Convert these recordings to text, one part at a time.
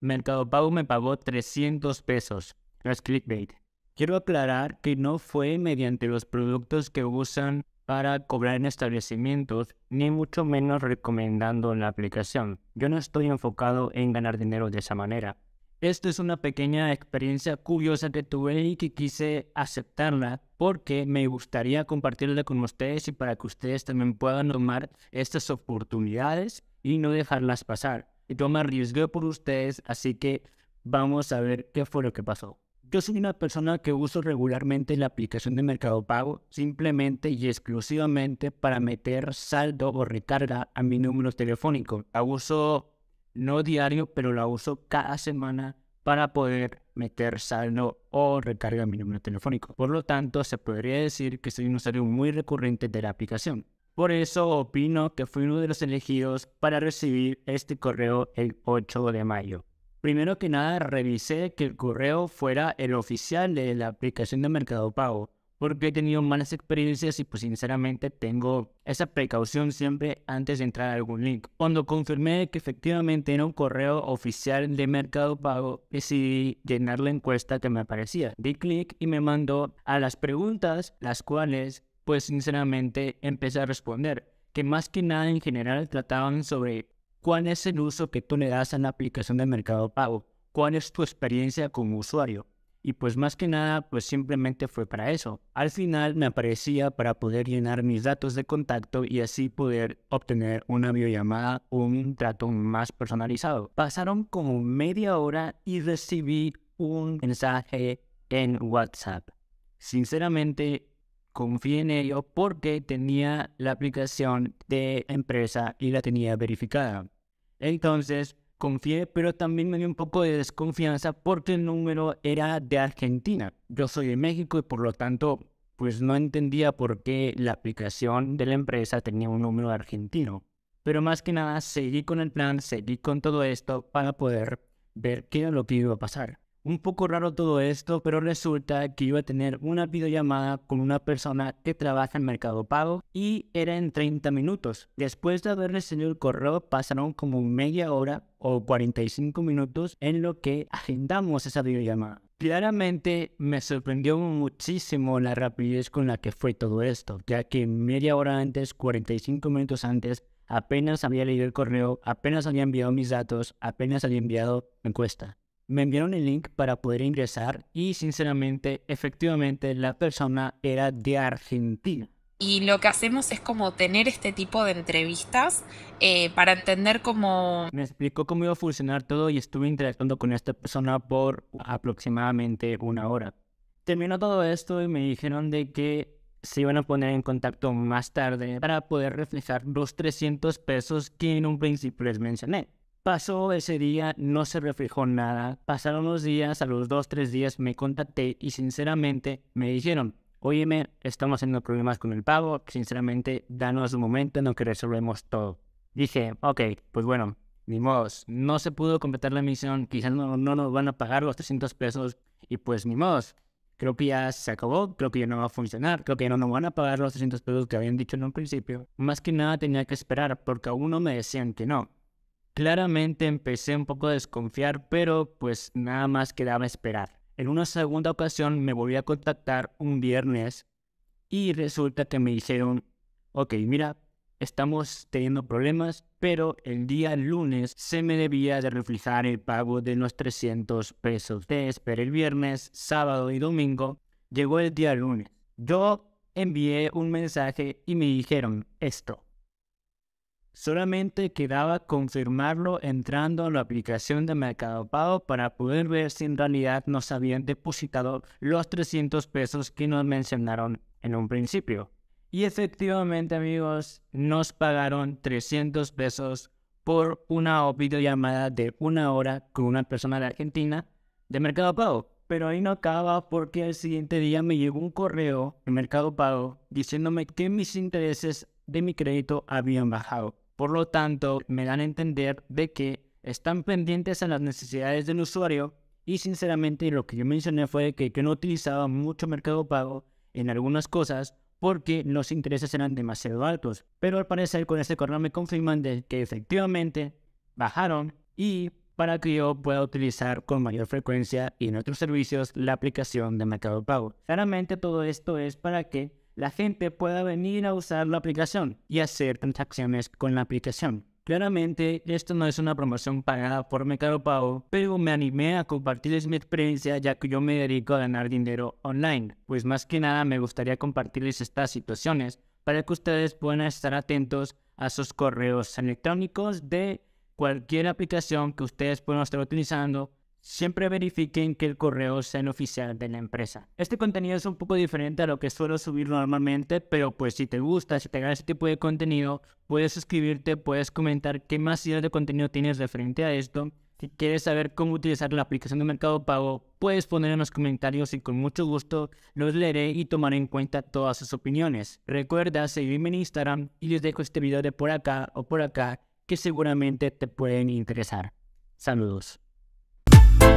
Mercado Pago me pagó 300 pesos. No es clickbait. Quiero aclarar que no fue mediante los productos que usan para cobrar en establecimientos, ni mucho menos recomendando la aplicación. Yo no estoy enfocado en ganar dinero de esa manera. Esto es una pequeña experiencia curiosa que tuve y que quise aceptarla porque me gustaría compartirla con ustedes y para que ustedes también puedan tomar estas oportunidades y no dejarlas pasar yo me arriesgué por ustedes, así que vamos a ver qué fue lo que pasó. Yo soy una persona que uso regularmente la aplicación de Mercado Pago simplemente y exclusivamente para meter saldo o recarga a mi número telefónico. La uso no diario, pero la uso cada semana para poder meter saldo o recarga a mi número telefónico. Por lo tanto, se podría decir que soy un usuario muy recurrente de la aplicación. Por eso opino que fui uno de los elegidos para recibir este correo el 8 de mayo. Primero que nada, revisé que el correo fuera el oficial de la aplicación de Mercado Pago, porque he tenido malas experiencias y pues sinceramente tengo esa precaución siempre antes de entrar a algún link. Cuando confirmé que efectivamente era un correo oficial de Mercado Pago, decidí llenar la encuesta que me aparecía. Di clic y me mandó a las preguntas, las cuales pues sinceramente empecé a responder, que más que nada en general trataban sobre cuál es el uso que tú le das a la aplicación de Mercado Pago, cuál es tu experiencia como usuario. Y pues más que nada, pues simplemente fue para eso. Al final me aparecía para poder llenar mis datos de contacto y así poder obtener una videollamada un trato más personalizado. Pasaron como media hora y recibí un mensaje en WhatsApp. Sinceramente, confié en ello porque tenía la aplicación de empresa y la tenía verificada. Entonces confié, pero también me dio un poco de desconfianza porque el número era de Argentina. Yo soy de México y por lo tanto pues no entendía por qué la aplicación de la empresa tenía un número argentino. Pero más que nada seguí con el plan, seguí con todo esto para poder ver qué era lo que iba a pasar un poco raro todo esto, pero resulta que iba a tener una videollamada con una persona que trabaja en Mercado Pago y era en 30 minutos. Después de haber recibido el correo, pasaron como media hora o 45 minutos en lo que agendamos esa videollamada. Claramente me sorprendió muchísimo la rapidez con la que fue todo esto, ya que media hora antes, 45 minutos antes, apenas había leído el correo, apenas había enviado mis datos, apenas había enviado encuesta. encuesta me enviaron el link para poder ingresar y sinceramente, efectivamente, la persona era de Argentina. Y lo que hacemos es como tener este tipo de entrevistas eh, para entender cómo... Me explicó cómo iba a funcionar todo y estuve interactuando con esta persona por aproximadamente una hora. Terminó todo esto y me dijeron de que se iban a poner en contacto más tarde para poder reflejar los 300 pesos que en un principio les mencioné. Pasó ese día, no se reflejó nada. Pasaron los días, a los dos, tres días me contacté y sinceramente me dijeron, óyeme, estamos teniendo problemas con el pago, sinceramente, danos un momento en lo que resolvemos todo. Dije, ok, pues bueno, ni modo, no se pudo completar la misión, quizás no, nos van a pagar los 300 pesos y pues ni modo, creo que ya se acabó, creo que ya no va a funcionar, creo que ya no nos van a pagar los 300 pesos que habían dicho en un principio. Más que nada tenía que esperar porque aún uno me decían que no, Claramente empecé un poco a desconfiar, pero pues nada más quedaba esperar. En una segunda ocasión me volví a contactar un viernes y resulta que me dijeron, ok, mira, estamos teniendo problemas, pero el día lunes se me debía de reflejar el pago de los 300 pesos. de esperé el viernes, sábado y domingo. Llegó el día lunes. Yo envié un mensaje y me dijeron esto. Solamente quedaba confirmarlo entrando a la aplicación de Mercado Pago para poder ver si en realidad nos habían depositado los 300 pesos que nos mencionaron en un principio. Y efectivamente amigos, nos pagaron 300 pesos por una videollamada de una hora con una persona de Argentina de Mercado Pago. Pero ahí no acaba porque el siguiente día me llegó un correo de Mercado Pago diciéndome que mis intereses de mi crédito habían bajado. Por lo tanto, me dan a entender de que están pendientes a las necesidades del usuario y sinceramente lo que yo mencioné fue que no utilizaba mucho mercado pago en algunas cosas porque los intereses eran demasiado altos. Pero al parecer con este correo me confirman de que efectivamente bajaron y para que yo pueda utilizar con mayor frecuencia y en otros servicios la aplicación de mercado pago. Claramente todo esto es para que la gente pueda venir a usar la aplicación y hacer transacciones con la aplicación. Claramente, esto no es una promoción pagada por Mercado Pago, pero me animé a compartirles mi experiencia ya que yo me dedico a ganar dinero online. Pues más que nada me gustaría compartirles estas situaciones para que ustedes puedan estar atentos a sus correos electrónicos de cualquier aplicación que ustedes puedan estar utilizando Siempre verifiquen que el correo sea el oficial de la empresa. Este contenido es un poco diferente a lo que suelo subir normalmente, pero pues si te gusta, si te agrada este tipo de contenido, puedes suscribirte, puedes comentar qué más ideas de contenido tienes referente a esto. Si quieres saber cómo utilizar la aplicación de Mercado Pago, puedes poner en los comentarios y con mucho gusto los leeré y tomaré en cuenta todas sus opiniones. Recuerda seguirme en Instagram y les dejo este video de por acá o por acá que seguramente te pueden interesar. Saludos.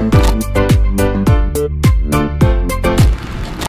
Thank